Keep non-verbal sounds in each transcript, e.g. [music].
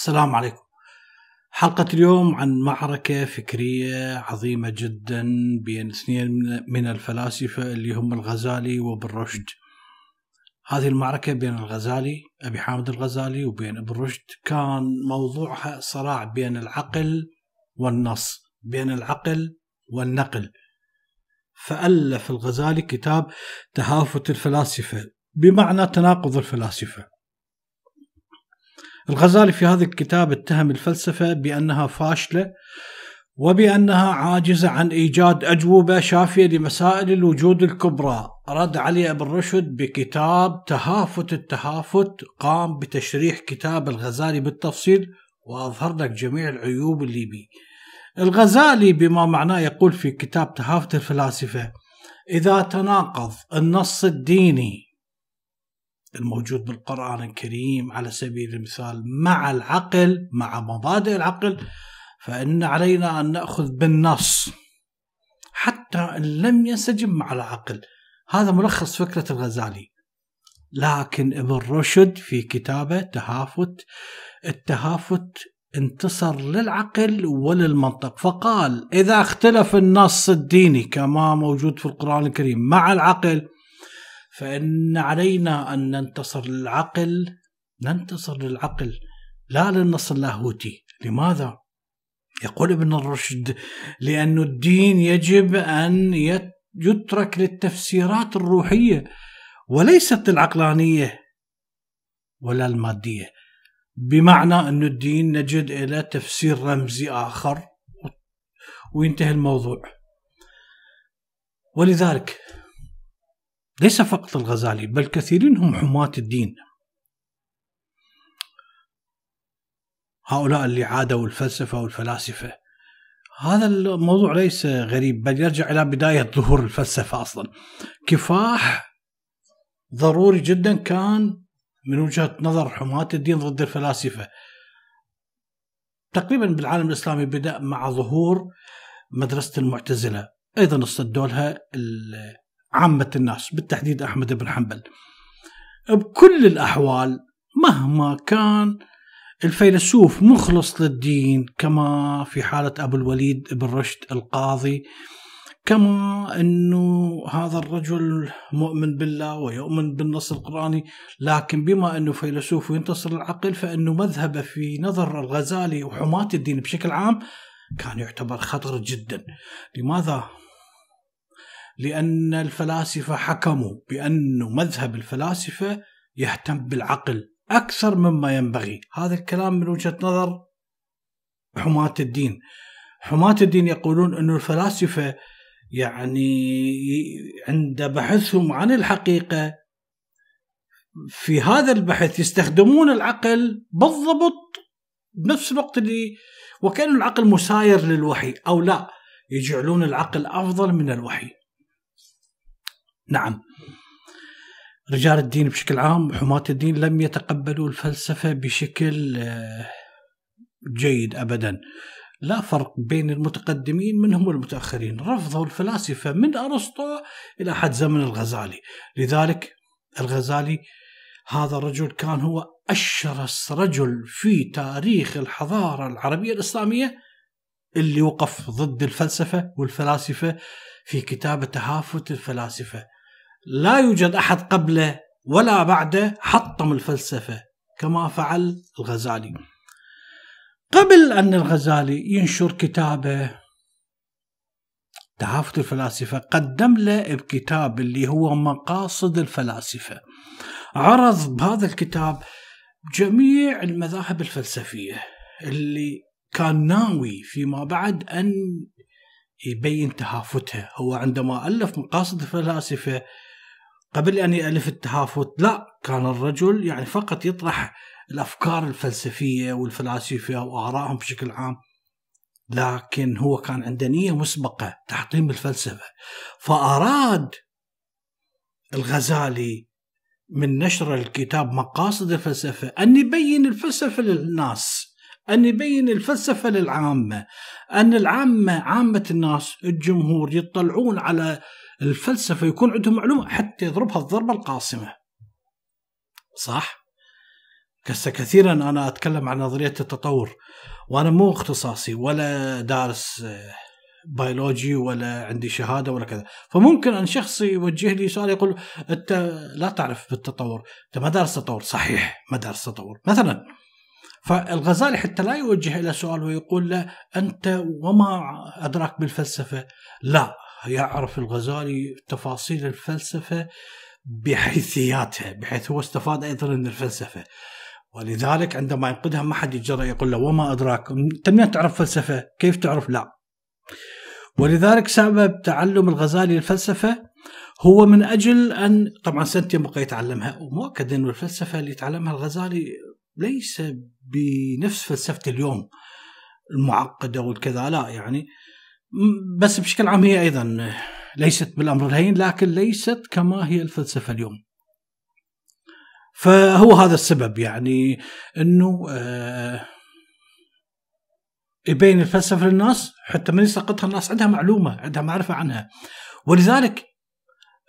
السلام عليكم. حلقة اليوم عن معركة فكرية عظيمة جدا بين اثنين من الفلاسفة اللي هم الغزالي وابن رشد. هذه المعركة بين الغزالي أبي حامد الغزالي وبين ابن رشد كان موضوعها صراع بين العقل والنص، بين العقل والنقل. فألف الغزالي كتاب تهافت الفلاسفة بمعنى تناقض الفلاسفة. الغزالي في هذا الكتاب اتهم الفلسفة بأنها فاشلة وبأنها عاجزة عن إيجاد أجوبة شافية لمسائل الوجود الكبرى رد علي ابن رشد بكتاب تهافت التهافت قام بتشريح كتاب الغزالي بالتفصيل وأظهر لك جميع العيوب اللي بيه الغزالي بما معناه يقول في كتاب تهافت الفلاسفة إذا تناقض النص الديني الموجود بالقرآن الكريم على سبيل المثال مع العقل مع مبادئ العقل فإن علينا أن نأخذ بالنص حتى إن لم ينسجم مع العقل هذا ملخص فكرة الغزالي لكن ابن رشد في كتابه تهافت التهافت انتصر للعقل وللمنطق فقال إذا اختلف النص الديني كما موجود في القرآن الكريم مع العقل فإن علينا أن ننتصر للعقل ننتصر للعقل لا للنص اللاهوتي لماذا؟ يقول ابن الرشد لأن الدين يجب أن يترك للتفسيرات الروحية وليست العقلانية ولا المادية بمعنى أن الدين نجد إلى تفسير رمزي آخر وينتهي الموضوع ولذلك ليس فقط الغزالي بل كثيرين هم حماة الدين هؤلاء اللي عادوا الفلسفة والفلاسفة هذا الموضوع ليس غريب بل يرجع إلى بداية ظهور الفلسفة أصلا كفاح ضروري جدا كان من وجهة نظر حماة الدين ضد الفلاسفة تقريبا بالعالم الإسلامي بدأ مع ظهور مدرسة المعتزلة أيضا استدوا لها ال عامة الناس بالتحديد أحمد بن حنبل بكل الأحوال مهما كان الفيلسوف مخلص للدين كما في حالة أبو الوليد بن رشد القاضي كما أنه هذا الرجل مؤمن بالله ويؤمن بالنص القرآني لكن بما أنه فيلسوف وينتصر العقل فأنه مذهبه في نظر الغزالي وحماة الدين بشكل عام كان يعتبر خطر جدا لماذا؟ لأن الفلاسفة حكموا بأن مذهب الفلاسفة يهتم بالعقل أكثر مما ينبغي هذا الكلام من وجهة نظر حماة الدين حماة الدين يقولون أن الفلاسفة يعني عند بحثهم عن الحقيقة في هذا البحث يستخدمون العقل بالضبط بنفس الوقت اللي وكأن العقل مساير للوحي أو لا يجعلون العقل أفضل من الوحي نعم رجال الدين بشكل عام حماة الدين لم يتقبلوا الفلسفة بشكل آه، جيد أبدا لا فرق بين المتقدمين منهم والمتأخرين رفضوا الفلاسفة من أرسطو إلى حد زمن الغزالي لذلك الغزالي هذا الرجل كان هو أشرس رجل في تاريخ الحضارة العربية الإسلامية اللي وقف ضد الفلسفة والفلاسفة في كتابة تهافت الفلاسفة لا يوجد أحد قبله ولا بعده حطم الفلسفة كما فعل الغزالي قبل أن الغزالي ينشر كتابه تهافت الفلاسفة قدم له بكتاب اللي هو مقاصد الفلاسفة عرض بهذا الكتاب جميع المذاهب الفلسفية اللي كان ناوي فيما بعد أن يبين تهافتها هو عندما ألف مقاصد الفلاسفة قبل أن يألف التهافت لا كان الرجل يعني فقط يطرح الأفكار الفلسفية والفلاسفة وآرائهم بشكل عام لكن هو كان عنده نية مسبقة تحطيم الفلسفة فأراد الغزالي من نشر الكتاب مقاصد الفلسفة أن يبين الفلسفة للناس أن يبين الفلسفة للعامة أن العامة عامة الناس الجمهور يطلعون على الفلسفه يكون عندهم معلومه حتى يضربها الضربه القاصمه صح كسا كثيرا انا اتكلم عن نظريه التطور وانا مو اختصاصي ولا دارس آه، بيولوجي ولا عندي شهاده ولا كذا فممكن ان شخص يوجه لي سؤال يقول انت لا تعرف بالتطور انت ما دارس تطور صحيح ما دارس تطور مثلا فالغزالي حتى لا يوجه الى سؤال ويقول له انت وما ادراك بالفلسفه لا يعرف الغزالي تفاصيل الفلسفه بحيثياتها بحيث هو استفاد ايضا من الفلسفه ولذلك عندما ينقدها ما حد يتجرأ يقول له وما ادراك انت منين تعرف فلسفه؟ كيف تعرف؟ لا. ولذلك سبب تعلم الغزالي الفلسفه هو من اجل ان طبعا سنتين بقى يتعلمها ومؤكد انه الفلسفه اللي يتعلمها الغزالي ليس بنفس فلسفه اليوم المعقده والكذا لا يعني بس بشكل عام هي ايضا ليست بالامر الهين لكن ليست كما هي الفلسفه اليوم. فهو هذا السبب يعني انه يبين آه، الفلسفه للناس حتى من يسقطها الناس عندها معلومه عندها معرفه عنها ولذلك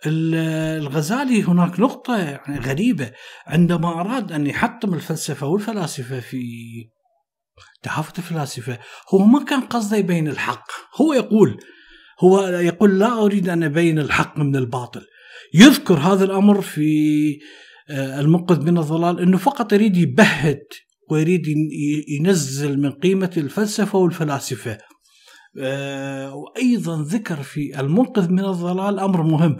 الغزالي هناك نقطة يعني غريبة عندما أراد أن يحطم الفلسفة والفلاسفة في تحافت الفلاسفة هو ما كان قصده يبين الحق هو يقول هو يقول لا أريد أن أبين الحق من الباطل يذكر هذا الأمر في آه، المنقذ من الضلال أنه فقط يريد يبهت ويريد ينزل من قيمة الفلسفة والفلاسفة آه، وأيضا ذكر في المنقذ من الضلال أمر مهم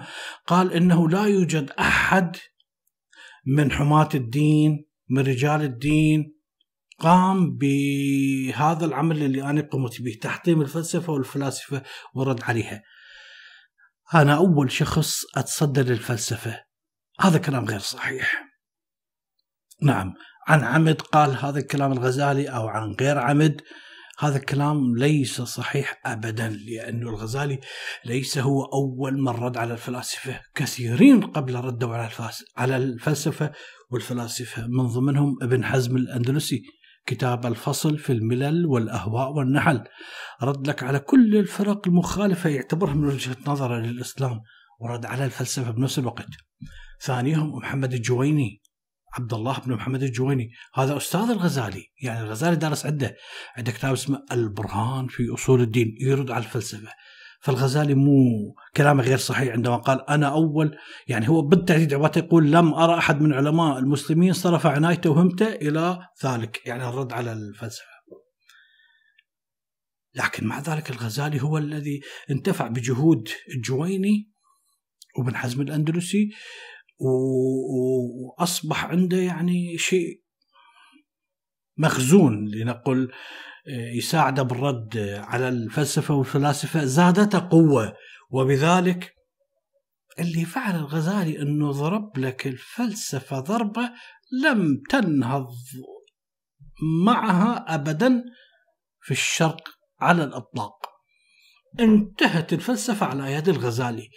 قال أنه لا يوجد أحد من حماة الدين من رجال الدين قام بهذا العمل اللي انا قمت به تحطيم الفلسفه والفلاسفه ورد عليها. انا اول شخص اتصدى للفلسفه. هذا كلام غير صحيح. نعم عن عمد قال هذا الكلام الغزالي او عن غير عمد هذا الكلام ليس صحيح ابدا لانه الغزالي ليس هو اول من رد على الفلاسفه، كثيرين قبل ردوا على على الفلسفه والفلاسفه من ضمنهم ابن حزم الاندلسي كتاب الفصل في الملل والأهواء والنحل رد لك على كل الفرق المخالفة يعتبرها من وجهة نظره للإسلام ورد على الفلسفة بنفس الوقت ثانيهم محمد الجويني عبد الله بن محمد الجويني هذا أستاذ الغزالي يعني الغزالي درس عنده عنده كتاب اسمه البرهان في أصول الدين يرد على الفلسفة فالغزالي مو كلامه غير صحيح عندما قال انا اول يعني هو بالتحديد عباته يقول لم ارى احد من علماء المسلمين صرف عنايته وهمته الى ذلك يعني الرد على الفلسفه. لكن مع ذلك الغزالي هو الذي انتفع بجهود الجويني وابن حزم الاندلسي واصبح عنده يعني شيء مخزون لنقل آه، يساعده بالرد على الفلسفة والفلاسفة زادته قوة وبذلك اللي فعل الغزالي أنه ضرب لك الفلسفة ضربة لم تنهض معها أبدا في الشرق على الإطلاق انتهت الفلسفة على يد الغزالي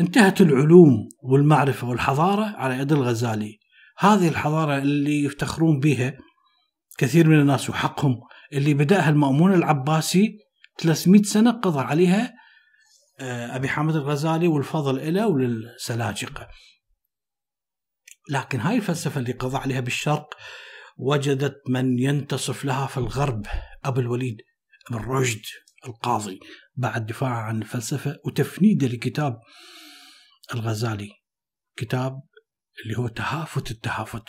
انتهت العلوم والمعرفة والحضارة على يد الغزالي هذه الحضارة اللي يفتخرون بها كثير من الناس وحقهم اللي بدأها المأمون العباسي 300 سنة قضى عليها آه، أبي حامد الغزالي والفضل إله وللسلاجقة لكن هاي الفلسفة اللي قضى عليها بالشرق وجدت من ينتصف لها في الغرب أبو الوليد بن رشد القاضي بعد دفاعه عن الفلسفة وتفنيده لكتاب الغزالي كتاب اللي هو تهافت التهافت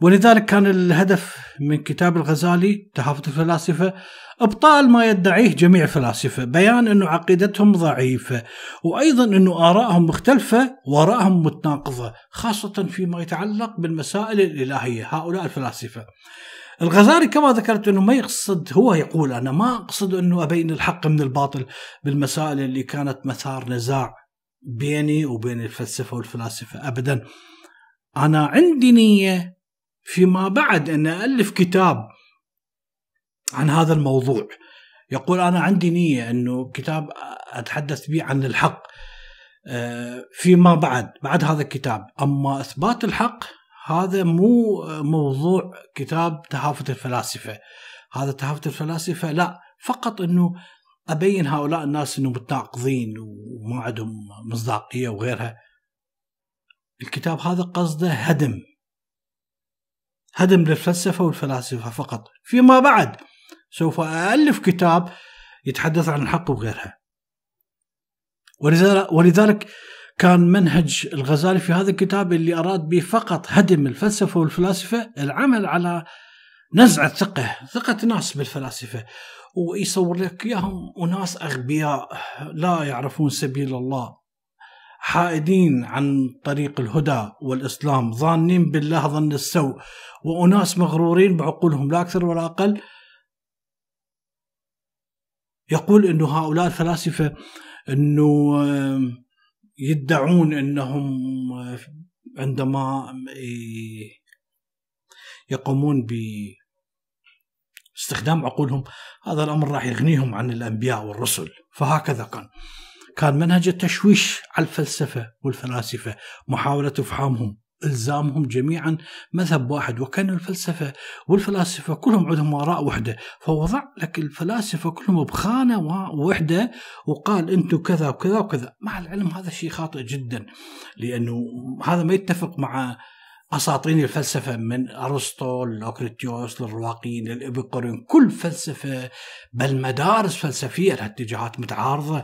ولذلك كان الهدف من كتاب الغزالي تحافظ الفلاسفة إبطال ما يدعيه جميع الفلاسفة بيان أن عقيدتهم ضعيفة وأيضا أن آرائهم مختلفة وآرائهم متناقضة خاصة فيما يتعلق بالمسائل الإلهية هؤلاء الفلاسفة الغزالي كما ذكرت انه ما يقصد هو يقول انا ما اقصد انه ابين الحق من الباطل بالمسائل اللي كانت مثار نزاع بيني وبين الفلسفه والفلاسفه ابدا انا عندي نيه فيما بعد أن ألف كتاب عن هذا الموضوع يقول أنا عندي نية أنه كتاب أتحدث به عن الحق آه، فيما بعد بعد هذا الكتاب أما إثبات الحق هذا مو موضوع كتاب تهافت الفلاسفة هذا تهافت الفلاسفة لا فقط أنه أبين هؤلاء الناس أنهم متناقضين وما عندهم مصداقية وغيرها الكتاب هذا قصده هدم هدم للفلسفة والفلاسفة فقط فيما بعد سوف ألف كتاب يتحدث عن الحق وغيرها ولذلك كان منهج الغزالي في هذا الكتاب اللي أراد به فقط هدم الفلسفة والفلاسفة العمل على نزع الثقة ثقة ناس بالفلاسفة ويصور لك إياهم أناس أغبياء لا يعرفون سبيل الله حائدين عن طريق الهدى والإسلام ظانين بالله ظن السوء وأناس مغرورين بعقولهم لا أكثر ولا أقل يقول انه هؤلاء الفلاسفة أنه يدعون أنهم عندما يقومون باستخدام عقولهم هذا الأمر راح يغنيهم عن الأنبياء والرسل فهكذا كان كان منهج التشويش على الفلسفة والفلاسفة محاولة إفحامهم الزامهم جميعا مذهب واحد وكان الفلسفه والفلاسفه كلهم عندهم اراء واحده فوضع لك الفلاسفه كلهم بخانه واحده وقال انتم كذا وكذا وكذا مع العلم هذا شيء خاطئ جدا لانه هذا ما يتفق مع اساطين الفلسفه من ارسطو لاوكريتيوس للرواقيين للابقرين كل فلسفه بل مدارس فلسفيه لها اتجاهات متعارضه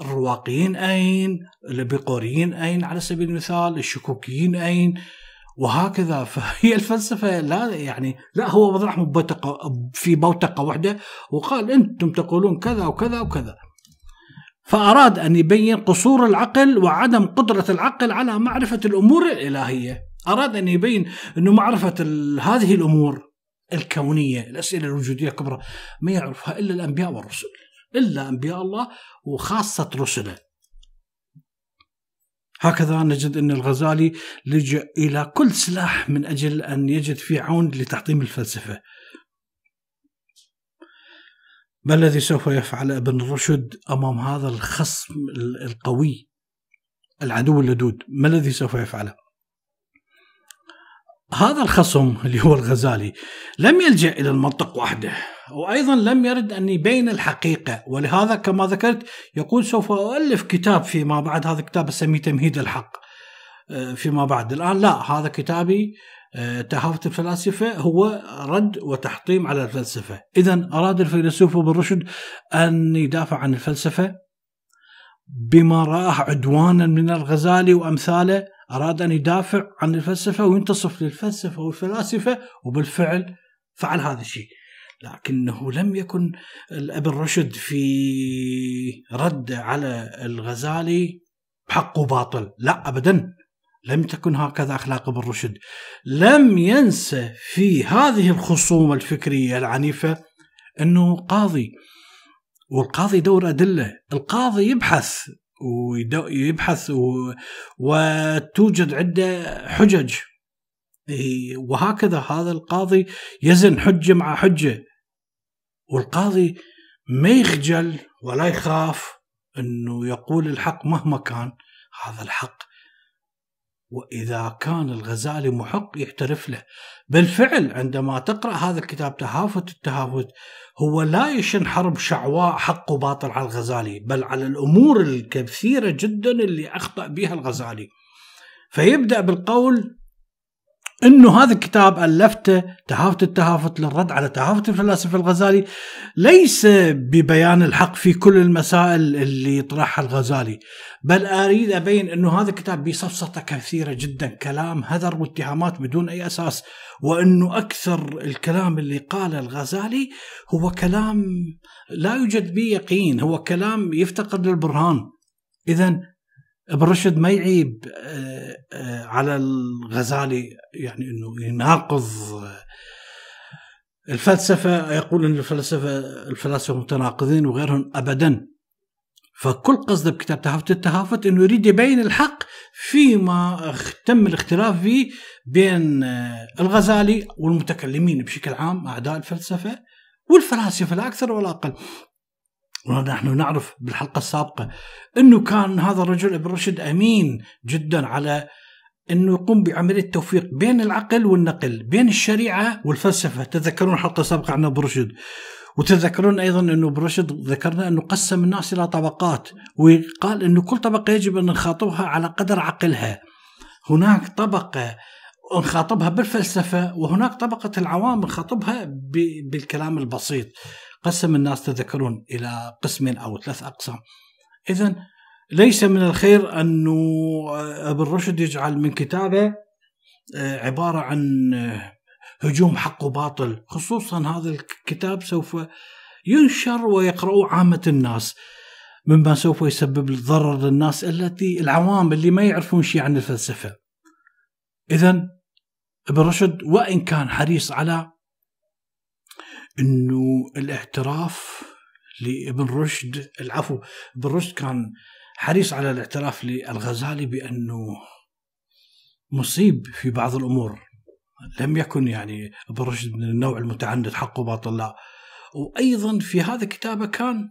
الرواقيين أين البيقوريين أين على سبيل المثال الشكوكيين أين وهكذا [laughs] فهي الفلسفة لا يعني لا هو مطرح في بوتقة واحدة وقال أنتم تقولون كذا وكذا وكذا فأراد أن يبين قصور العقل وعدم قدرة العقل على معرفة الأمور الإلهية أراد أن يبين أنه معرفة هذه الأمور الكونية الأسئلة الوجودية الكبرى ما يعرفها إلا الأنبياء والرسل إلا أنبياء الله وخاصة رسله هكذا نجد أن الغزالي لجأ إلى كل سلاح من أجل أن يجد فيه عون لتعظيم الفلسفة ما الذي سوف يفعل ابن رشد أمام هذا الخصم القوي العدو اللدود ما الذي سوف يفعله هذا الخصم اللي هو الغزالي لم يلجأ إلى المنطق وحده وأيضا لم يرد أن يبين الحقيقة ولهذا كما ذكرت يقول سوف أؤلف كتاب فيما بعد هذا الكتاب أسميه تمهيد الحق آه، فيما بعد الآن لا هذا كتابي آه، تهافة الفلاسفة هو رد وتحطيم على الفلسفة إذا أراد الفيلسوف ابن رشد أن يدافع عن الفلسفة بما رآه عدوانا من الغزالي وأمثاله أراد أن يدافع عن الفلسفة وينتصف للفلسفة والفلاسفة وبالفعل فعل هذا الشيء لكنه لم يكن ابن رشد في رد على الغزالي حق باطل لا ابدا لم تكن هكذا اخلاق ابن رشد لم ينسى في هذه الخصومه الفكريه العنيفه انه قاضي والقاضي يدور ادله القاضي يبحث ويبحث و... وتوجد عنده حجج إيه وهكذا هذا القاضي يزن حجة مع حجة والقاضي ما يخجل ولا يخاف أنه يقول الحق مهما كان هذا الحق وإذا كان الغزالي محق يعترف له بالفعل عندما تقرأ هذا الكتاب تهافت التهافت هو لا يشن حرب شعواء حق وباطل على الغزالي بل على الأمور الكثيرة جدا اللي أخطأ بها الغزالي فيبدأ بالقول انه هذا الكتاب الفته تهافت التهافت للرد على تهافت الفلاسفه الغزالي ليس ببيان الحق في كل المسائل اللي طرحها الغزالي بل اريد ابين انه هذا الكتاب بصفصته كثيره جدا كلام هذر واتهامات بدون اي اساس وانه اكثر الكلام اللي قاله الغزالي هو كلام لا يوجد به يقين هو كلام يفتقد للبرهان اذا ابن رشد ما يعيب آه، آه، على الغزالي يعني انه يناقض آه، الفلسفه يقول ان الفلسفه الفلاسفه متناقضين وغيرهم ابدا فكل قصده بكتاب تهافت التهافت انه يريد يبين الحق فيما تم الاختلاف فيه بين الغزالي والمتكلمين بشكل عام اعداء الفلسفه والفلاسفه لا اكثر ولا اقل ونحن نعرف بالحلقة السابقة أنه كان هذا الرجل ابن رشد أمين جدا على أنه يقوم بعملية توفيق بين العقل والنقل بين الشريعة والفلسفة تذكرون الحلقة السابقة عن ابن رشد وتذكرون ايضا انه برشد ذكرنا انه قسم الناس الى طبقات وقال انه كل طبقه يجب ان نخاطبها على قدر عقلها. هناك طبقه نخاطبها بالفلسفه وهناك طبقه العوام نخاطبها بالكلام البسيط. قسم الناس تذكرون إلى قسمين أو ثلاث أقسام إذا ليس من الخير أنه ابن رشد يجعل من كتابه آه، عبارة عن آه، هجوم حق وباطل خصوصا هذا الكتاب سوف ينشر ويقرأه عامة الناس مما سوف يسبب ضرر للناس التي العوام اللي ما يعرفون شيء عن الفلسفة إذا ابن رشد وإن كان حريص على انه الاعتراف لابن رشد العفو ابن رشد كان حريص على الاعتراف للغزالي بانه مصيب في بعض الامور لم يكن يعني ابن رشد من النوع المتعند حقه باطل لا وايضا في هذا كتابه كان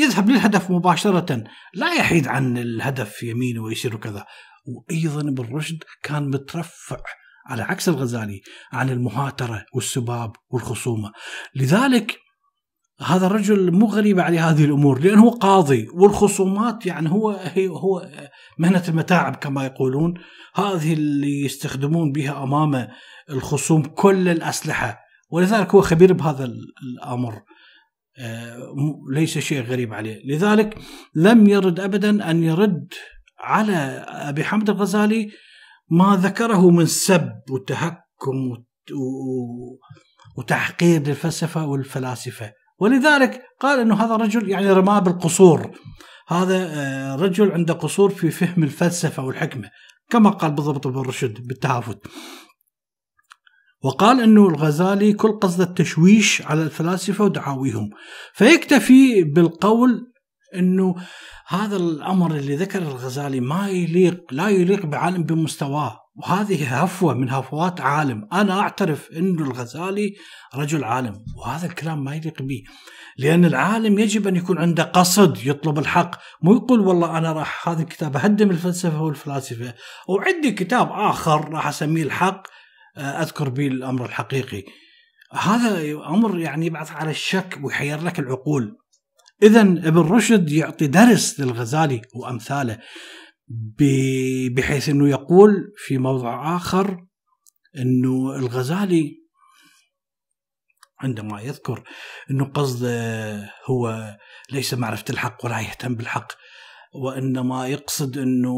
يذهب للهدف مباشرة لا يحيد عن الهدف يمينه ويسير وكذا وأيضا ابن رشد كان مترفع على عكس الغزالي عن المهاترة والسباب والخصومة لذلك هذا الرجل مو غريب عليه هذه الامور لانه قاضي والخصومات يعني هو هي هو مهنه المتاعب كما يقولون هذه اللي يستخدمون بها امام الخصوم كل الاسلحه ولذلك هو خبير بهذا الامر آه، ليس شيء غريب عليه لذلك لم يرد ابدا ان يرد على ابي حمد الغزالي ما ذكره من سب وتهكم وتحقير للفلسفة والفلاسفة ولذلك قال أنه هذا رجل يعني رماه بالقصور هذا آه، رجل عنده قصور في فهم الفلسفة والحكمة كما قال بالضبط ابن رشد بالتهافت وقال أنه الغزالي كل قصد التشويش على الفلاسفة ودعاويهم فيكتفي بالقول انه هذا الامر اللي ذكر الغزالي ما يليق لا يليق بعالم بمستواه وهذه هفوه من هفوات عالم، انا اعترف انه الغزالي رجل عالم وهذا الكلام ما يليق به لان العالم يجب ان يكون عنده قصد يطلب الحق، مو يقول والله انا راح هذا الكتاب اهدم الفلسفه والفلاسفه، وعندي كتاب اخر راح اسميه الحق آه، اذكر به الامر الحقيقي. هذا امر يعني يبعث على الشك ويحير لك العقول إذا ابن رشد يعطي درس للغزالي وأمثاله بحيث أنه يقول في موضع آخر أنه الغزالي عندما يذكر أنه قصده هو ليس معرفة الحق ولا يهتم بالحق وإنما يقصد أنه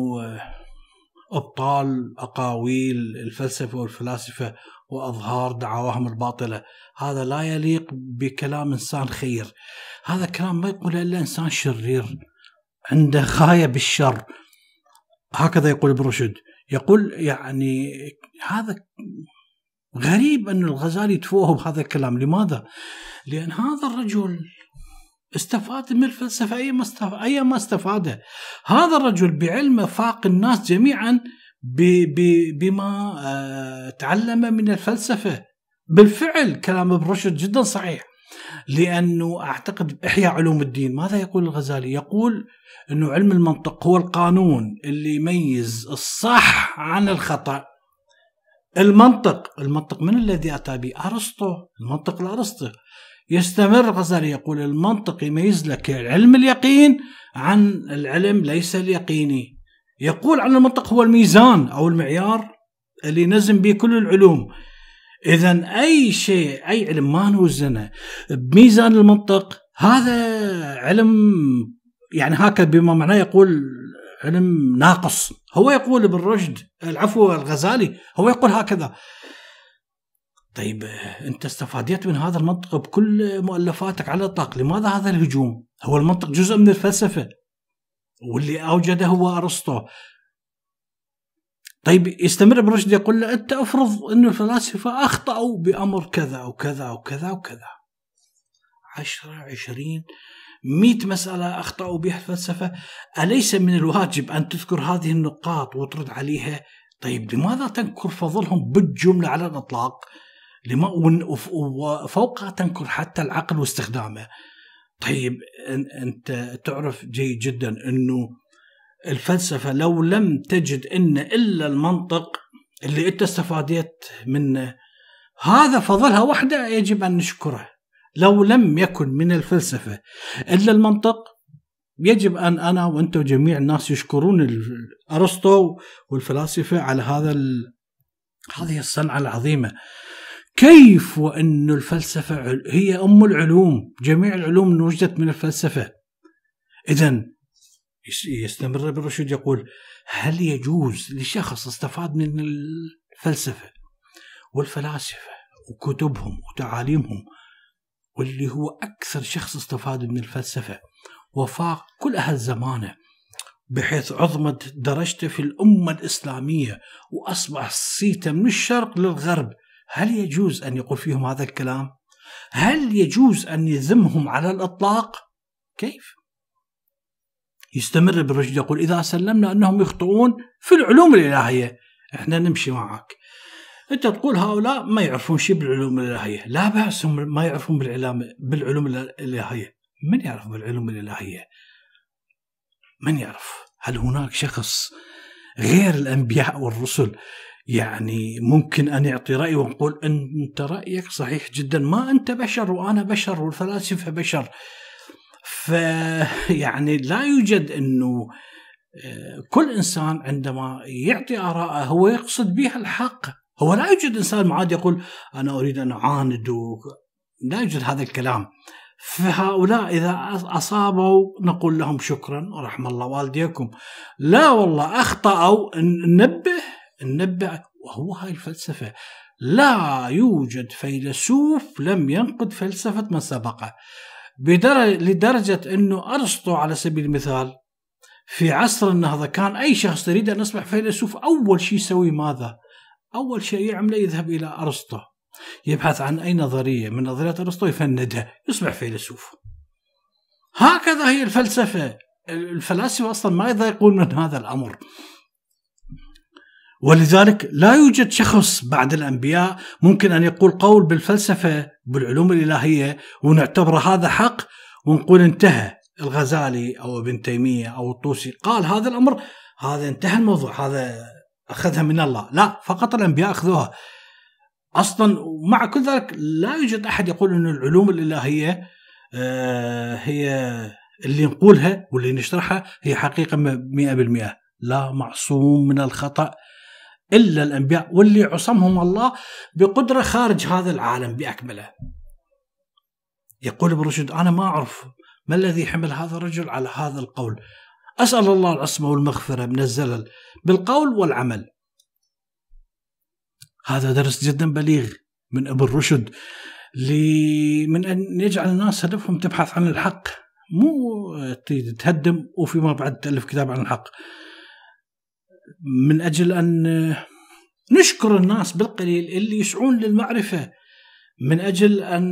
أبطال أقاويل الفلسفة والفلاسفة واظهار دعواهم الباطله، هذا لا يليق بكلام انسان خير. هذا كلام ما يقوله الا انسان شرير عنده غايه بالشر. هكذا يقول ابن رشد، يقول يعني هذا غريب ان الغزالي يتفوه بهذا الكلام، لماذا؟ لان هذا الرجل استفاد من الفلسفه استفاد اي ما استفاده. هذا الرجل بعلمه فاق الناس جميعا بما آه، تعلم من الفلسفه بالفعل كلام ابن رشد جدا صحيح لانه اعتقد احياء علوم الدين ماذا يقول الغزالي؟ يقول انه علم المنطق هو القانون اللي يميز الصح عن الخطا. المنطق، المنطق من الذي اتى به؟ ارسطو، المنطق الأرسطي يستمر الغزالي يقول المنطق يميز لك علم اليقين عن العلم ليس اليقيني. يقول عن المنطق هو الميزان أو المعيار اللي نزم به كل العلوم إذا أي شيء أي علم ما نوزنه بميزان المنطق هذا علم يعني هكذا بما معناه يقول علم ناقص هو يقول ابن رشد العفو الغزالي هو يقول هكذا طيب انت استفاديت من هذا المنطق بكل مؤلفاتك على الاطلاق لماذا هذا الهجوم هو المنطق جزء من الفلسفه واللي اوجده هو ارسطو طيب يستمر ابن رشد يقول له انت افرض ان الفلاسفه اخطاوا بامر كذا وكذا وكذا وكذا عشرة عشرين مئة مسألة أخطأوا بها الفلسفة أليس من الواجب أن تذكر هذه النقاط وترد عليها طيب لماذا تنكر فضلهم بالجملة على الإطلاق لما وفوقها تنكر حتى العقل واستخدامه طيب انت تعرف جيد جدا انه الفلسفه لو لم تجد ان الا المنطق اللي انت استفاديت منه هذا فضلها وحده يجب ان نشكره لو لم يكن من الفلسفه الا المنطق يجب ان انا وانت وجميع الناس يشكرون ارسطو والفلاسفه على هذا هذه الصنعه العظيمه كيف وأن الفلسفة هي أم العلوم جميع العلوم نوجدت من الفلسفة إذا يستمر ابن يقول هل يجوز لشخص استفاد من الفلسفة والفلاسفة وكتبهم وتعاليمهم واللي هو أكثر شخص استفاد من الفلسفة وفاق كل أهل زمانه بحيث عظمت درجته في الأمة الإسلامية وأصبح صيته من الشرق للغرب هل يجوز أن يقول فيهم هذا الكلام؟ هل يجوز أن يذمهم على الإطلاق؟ كيف؟ يستمر بالرشد يقول إذا سلمنا أنهم يخطئون في العلوم الإلهية إحنا نمشي معك أنت تقول هؤلاء ما يعرفون شيء بالعلوم الإلهية لا بأس هم ما يعرفون بالعلوم الإلهية من يعرف بالعلوم الإلهية؟ من يعرف؟ هل هناك شخص غير الأنبياء والرسل يعني ممكن ان يعطي راي ونقول انت رايك صحيح جدا ما انت بشر وانا بشر والفلاسفه بشر فيعني [laughs] لا يوجد انه آه، كل انسان عندما يعطي اراءه هو يقصد بها الحق هو لا يوجد انسان معاد يقول انا اريد ان اعاند لا يوجد هذا الكلام فهؤلاء إذا أصابوا نقول لهم شكرا ورحم الله والديكم لا والله أخطأوا ننبه ننبع وهو هاي الفلسفة لا يوجد فيلسوف لم ينقد فلسفة من سبقه لدرجة أنه أرسطو على سبيل المثال في عصر النهضة كان أي شخص يريد أن يصبح فيلسوف أول شيء يسوي ماذا؟ أول شيء يعمله يذهب إلى أرسطو يبحث عن أي نظرية من نظريات أرسطو يفندها يصبح فيلسوف هكذا هي الفلسفة الفلاسفة أصلا ما يضايقون من هذا الأمر ولذلك لا يوجد شخص بعد الأنبياء ممكن أن يقول قول بالفلسفة بالعلوم الإلهية ونعتبر هذا حق ونقول انتهى الغزالي أو ابن تيمية أو الطوسي قال هذا الأمر هذا انتهى الموضوع هذا أخذها من الله لا فقط الأنبياء أخذوها أصلا مع كل ذلك لا يوجد أحد يقول أن العلوم الإلهية آه، هي اللي نقولها واللي نشرحها هي حقيقة 100% لا معصوم من الخطأ إلا الأنبياء واللي عصمهم الله بقدرة خارج هذا العالم بأكمله يقول ابن رشد أنا ما أعرف ما الذي حمل هذا الرجل على هذا القول أسأل الله العصمة والمغفرة من الزلل بالقول والعمل هذا درس جدا بليغ من ابن رشد لي من أن يجعل الناس هدفهم تبحث عن الحق مو تهدم وفيما بعد تألف كتاب عن الحق من اجل ان آه، نشكر الناس بالقليل اللي يسعون للمعرفه من اجل ان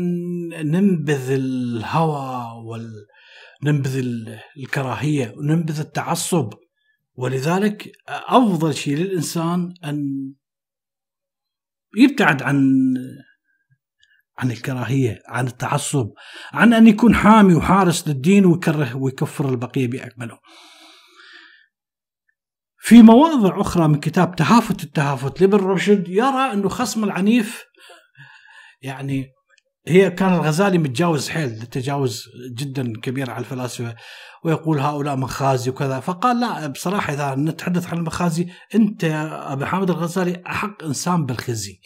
ننبذ الهوى وال الكراهيه وننبذ التعصب ولذلك افضل شيء للانسان ان يبتعد عن عن الكراهيه، عن التعصب، عن ان يكون حامي وحارس للدين ويكره ويكفر البقيه باكملهم. في مواضع أخرى من كتاب تهافت التهافت لابن رشد يرى أنه خصم العنيف يعني هي كان الغزالي متجاوز حيل تجاوز جدا كبير على الفلاسفه ويقول هؤلاء مخازي وكذا فقال لا بصراحه اذا نتحدث عن المخازي انت يا ابي حامد الغزالي احق انسان بالخزي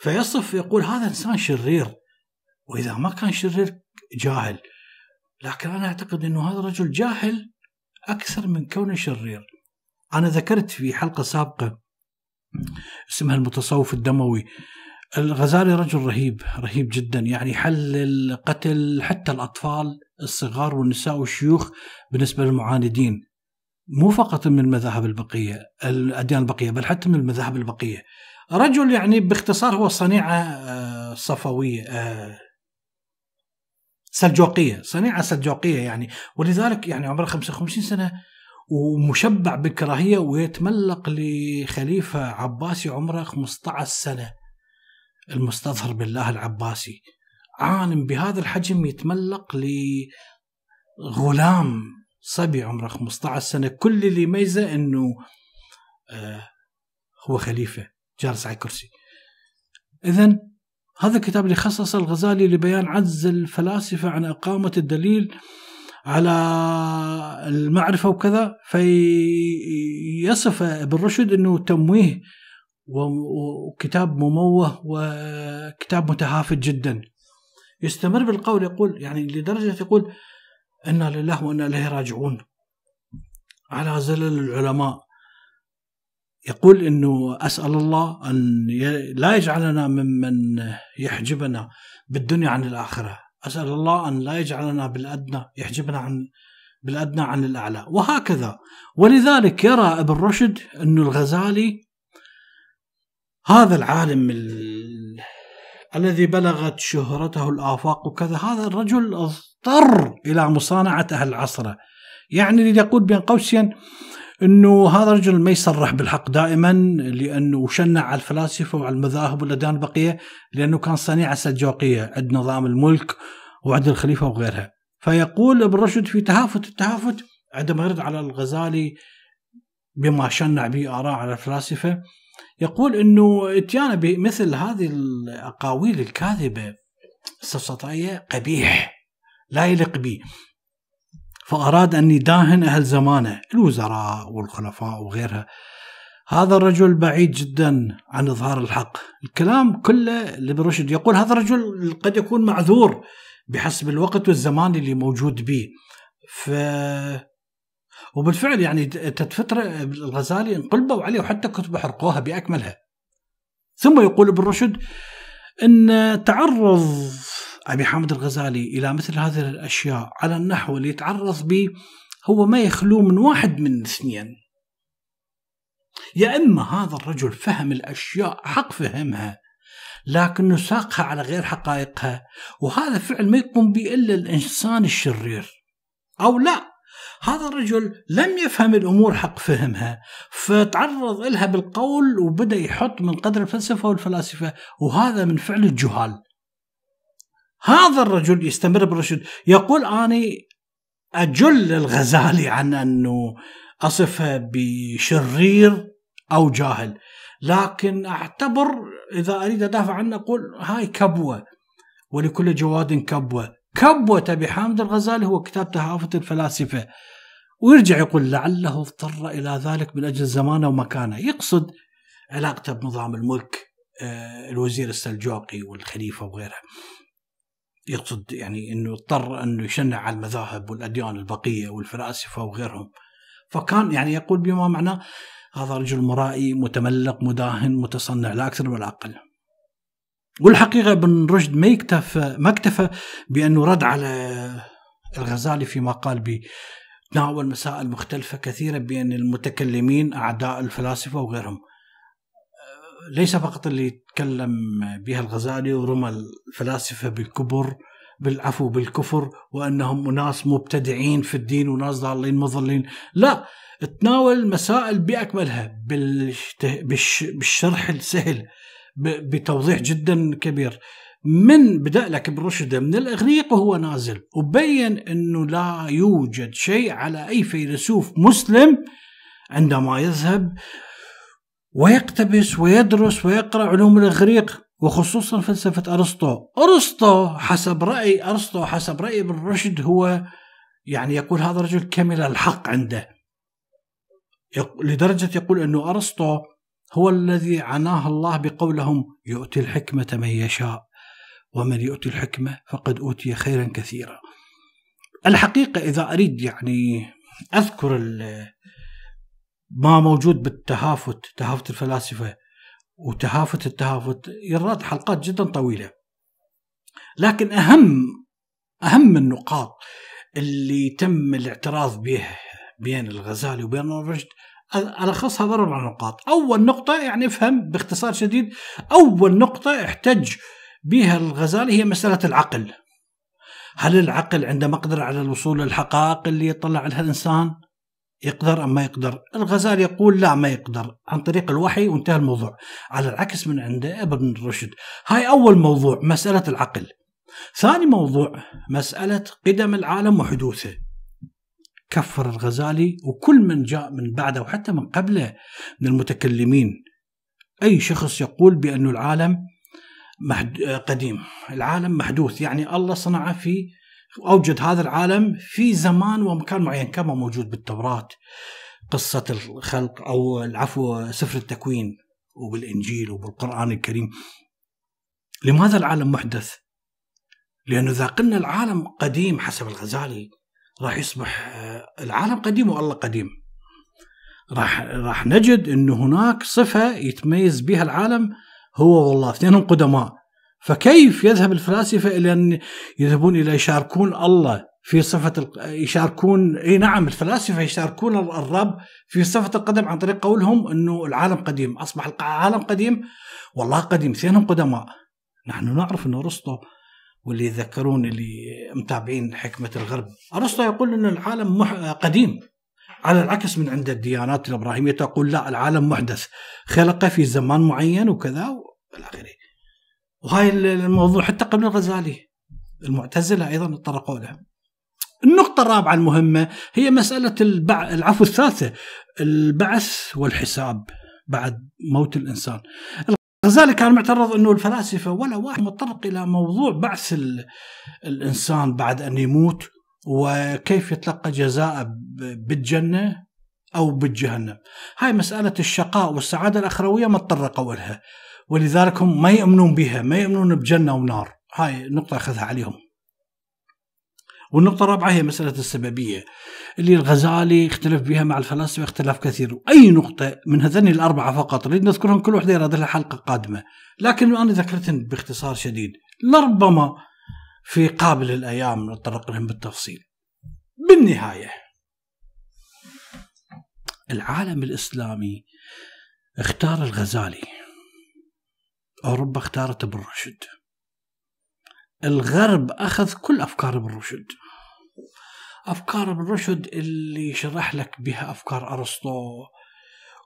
فيصف يقول هذا انسان شرير واذا ما كان شرير جاهل لكن انا اعتقد انه هذا الرجل جاهل اكثر من كونه شرير أنا ذكرت في حلقة سابقة اسمها المتصوف الدموي الغزالي رجل رهيب رهيب جدا يعني حلل قتل حتى الأطفال الصغار والنساء والشيوخ بالنسبة للمعاندين مو فقط من المذاهب البقية الأديان البقية بل حتى من المذاهب البقية رجل يعني باختصار هو صنيعة آه، صفوية آه، سلجوقية صنيعة سلجوقية يعني ولذلك يعني عمره 55 سنة ومشبع بالكراهيه ويتملق لخليفه عباسي عمره 15 سنه المستظهر بالله العباسي عالم بهذا الحجم يتملق لغلام صبي عمره 15 سنه كل اللي يميزه انه آه هو خليفه جالس على كرسي اذا هذا الكتاب اللي خصص الغزالي لبيان عجز الفلاسفه عن اقامه الدليل على المعرفه وكذا فيصف ابن رشد انه تمويه وكتاب مموه وكتاب متهافت جدا يستمر بالقول يقول يعني لدرجه يقول انا لله وانا اليه راجعون على زلل العلماء يقول انه اسال الله ان لا يجعلنا ممن يحجبنا بالدنيا عن الاخره أسأل الله أن لا يجعلنا بالأدنى يحجبنا عن بالأدنى عن الأعلى وهكذا ولذلك يرى ابن رشد أن الغزالي هذا العالم ال... الذي بلغت شهرته الآفاق وكذا هذا الرجل اضطر إلى مصانعة أهل عصره يعني يقول بين قوسين انه هذا الرجل ما يصرح بالحق دائما لانه شنع على الفلاسفه وعلى المذاهب والاديان البقيه لانه كان صنيعه سلجوقيه عند نظام الملك وعند الخليفه وغيرها فيقول ابن رشد في تهافت التهافت عندما يرد على الغزالي بما شنع به اراء على الفلاسفه يقول انه اتيانا بمثل هذه الاقاويل الكاذبه السفسطائيه قبيح لا يليق به فأراد أن يداهن أهل زمانه الوزراء والخلفاء وغيرها هذا الرجل بعيد جدا عن إظهار الحق الكلام كله لبرشد يقول هذا الرجل قد يكون معذور بحسب الوقت والزمان اللي موجود به ف وبالفعل يعني فترة الغزالي انقلبوا عليه وحتى كتبوا حرقوها بأكملها ثم يقول ابن رشد أن تعرض أبي حامد الغزالي إلى مثل هذه الأشياء على النحو اللي يتعرض به هو ما يخلو من واحد من اثنين يا إما هذا الرجل فهم الأشياء حق فهمها لكنه ساقها على غير حقائقها وهذا فعل ما يقوم به إلا الإنسان الشرير أو لا هذا الرجل لم يفهم الأمور حق فهمها فتعرض لها بالقول وبدأ يحط من قدر الفلسفة والفلاسفة وهذا من فعل الجهال هذا الرجل يستمر بالرشد يقول أني أجل الغزالي عن أنه أصفه بشرير أو جاهل لكن أعتبر إذا أريد أدافع عنه أقول هاي كبوة ولكل جواد كبوة كبوة أبي حامد الغزالي هو كتاب تهافة الفلاسفة ويرجع يقول لعله اضطر إلى ذلك من أجل زمانه ومكانه يقصد علاقته بنظام الملك آه، الوزير السلجوقي والخليفة وغيره يقصد يعني انه اضطر انه يشنع على المذاهب والاديان البقيه والفلاسفه وغيرهم فكان يعني يقول بما معناه هذا رجل مرائي متملق مداهن متصنع لا اكثر ولا اقل. والحقيقه ابن رشد ما اكتفى ما اكتفى بانه رد على الغزالي فيما قال ب تناول مسائل مختلفة كثيرة بين المتكلمين أعداء الفلاسفة وغيرهم ليس فقط اللي يتكلم بها الغزالي ورمى الفلاسفه بالكبر بالعفو بالكفر وانهم ناس مبتدعين في الدين وناس ضالين مضلين لا تناول مسائل باكملها بالشرح السهل بتوضيح جدا كبير من بدا لك برشده من الاغريق وهو نازل وبين انه لا يوجد شيء على اي فيلسوف مسلم عندما يذهب ويقتبس ويدرس ويقرأ علوم الإغريق وخصوصا فلسفة أرسطو أرسطو حسب رأي أرسطو حسب رأي ابن رشد هو يعني يقول هذا الرجل كمل الحق عنده لدرجة يقول أنه أرسطو هو الذي عناه الله بقولهم يؤتي الحكمة من يشاء ومن يؤتي الحكمة فقد أوتي خيرا كثيرا الحقيقة إذا أريد يعني أذكر ال ما موجود بالتهافت تهافت الفلاسفة وتهافت التهافت يراد حلقات جدا طويلة لكن أهم أهم النقاط اللي تم الاعتراض به بين الغزالي وبين رشد ألخصها بأربع نقاط أول نقطة يعني افهم باختصار شديد أول نقطة احتج بها الغزالي هي مسألة العقل هل العقل عنده مقدرة على الوصول للحقائق اللي يطلع عليها الإنسان؟ يقدر أم ما يقدر الغزال يقول لا ما يقدر عن طريق الوحي وانتهى الموضوع على العكس من عند ابن رشد هاي أول موضوع مسألة العقل ثاني موضوع مسألة قدم العالم وحدوثه كفر الغزالي وكل من جاء من بعده وحتى من قبله من المتكلمين أي شخص يقول بأن العالم قديم العالم محدوث يعني الله صنعه في اوجد هذا العالم في زمان ومكان معين كما موجود بالتوراه قصه الخلق او العفو سفر التكوين وبالانجيل وبالقران الكريم لماذا العالم محدث؟ لانه اذا قلنا العالم قديم حسب الغزالي راح يصبح آه، العالم قديم والله قديم راح راح نجد انه هناك صفه يتميز بها العالم هو والله اثنينهم قدماء فكيف يذهب الفلاسفة إلى أن يذهبون إلى يشاركون الله في صفة يشاركون اي نعم الفلاسفة يشاركون الرب في صفة القدم عن طريق قولهم انه العالم قديم، اصبح العالم قديم والله قديم، اثنينهم قدماء. نحن نعرف ان ارسطو واللي يذكرون اللي متابعين حكمة الغرب، ارسطو يقول ان العالم مح... قديم. على العكس من عند الديانات الابراهيمية تقول لا العالم محدث، خلق في زمان معين وكذا والى اخره. وهاي الموضوع حتى قبل الغزالي المعتزلة أيضا تطرقوا له النقطة الرابعة المهمة هي مسألة البع... العفو الثالثة البعث والحساب بعد موت الإنسان الغزالي كان معترض أنه الفلاسفة ولا واحد متطرق إلى موضوع بعث ال... الإنسان بعد أن يموت وكيف يتلقى جزاءه بالجنة أو بالجهنم هاي مسألة الشقاء والسعادة الأخروية ما تطرقوا لها ولذلك هم ما يؤمنون بها ما يؤمنون بجنة ونار هاي نقطة أخذها عليهم والنقطة الرابعة هي مسألة السببية اللي الغزالي اختلف بها مع الفلاسفة اختلاف كثير أي نقطة من هذني الأربعة فقط أريد نذكرهم كل واحدة يراد لها حلقة قادمة لكن أنا ذكرتهم باختصار شديد لربما في قابل الأيام نتطرق لهم بالتفصيل بالنهاية العالم الإسلامي اختار الغزالي أوروبا اختارت ابن رشد الغرب أخذ كل أفكار ابن رشد أفكار ابن رشد اللي شرح لك بها أفكار أرسطو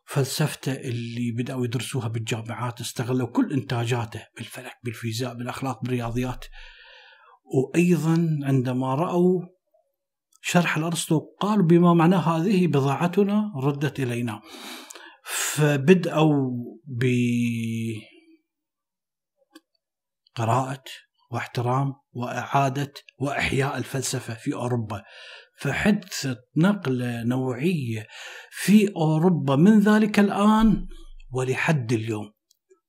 فلسفته اللي بدأوا يدرسوها بالجامعات استغلوا كل إنتاجاته بالفلك بالفيزياء بالأخلاق بالرياضيات وأيضا عندما رأوا شرح الأرسطو قالوا بما معناه هذه بضاعتنا ردت إلينا فبدأوا ب قراءة واحترام وإعادة وإحياء الفلسفة في أوروبا فحدثت نقلة نوعية في أوروبا من ذلك الآن ولحد اليوم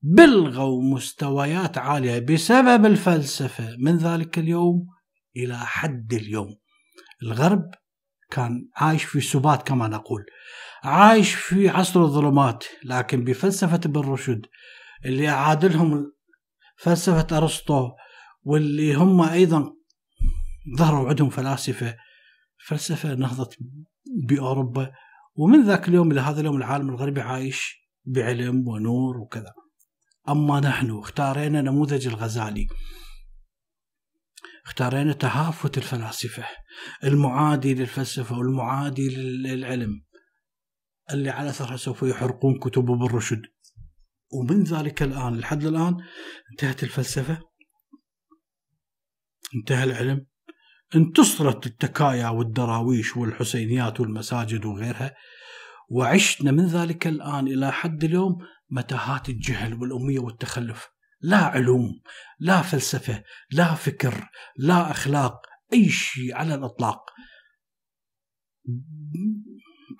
بلغوا مستويات عالية بسبب الفلسفة من ذلك اليوم إلى حد اليوم الغرب كان عايش في سبات كما نقول عايش في عصر الظلمات لكن بفلسفة ابن رشد اللي عادلهم فلسفة أرسطو واللي هم أيضا ظهروا عندهم فلاسفة فلسفة نهضت بأوروبا ومن ذاك اليوم إلى هذا اليوم العالم الغربي عايش بعلم ونور وكذا أما نحن اختارينا نموذج الغزالي اختارينا تهافت الفلاسفة المعادي للفلسفة والمعادي للعلم اللي على أثرها سوف يحرقون كتب ابن رشد ومن ذلك الآن لحد الآن انتهت الفلسفة انتهى العلم انتصرت التكايا والدراويش والحسينيات والمساجد وغيرها وعشنا من ذلك الآن إلى حد اليوم متاهات الجهل والأمية والتخلف لا علوم لا فلسفة لا فكر لا أخلاق أي شيء على الإطلاق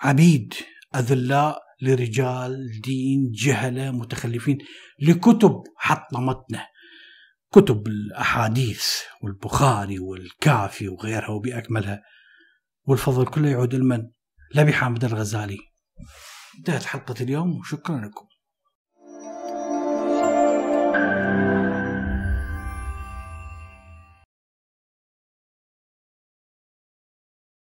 عبيد أذلاء لرجال دين جهله متخلفين لكتب حطمتنا كتب الاحاديث والبخاري والكافي وغيرها وباكملها والفضل كله يعود لمن؟ لابي حامد الغزالي انتهت حلقه اليوم وشكرا لكم